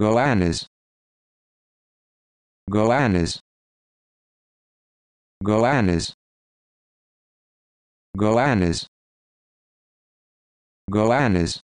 Goannas Goannas Goannas Goannas Goannas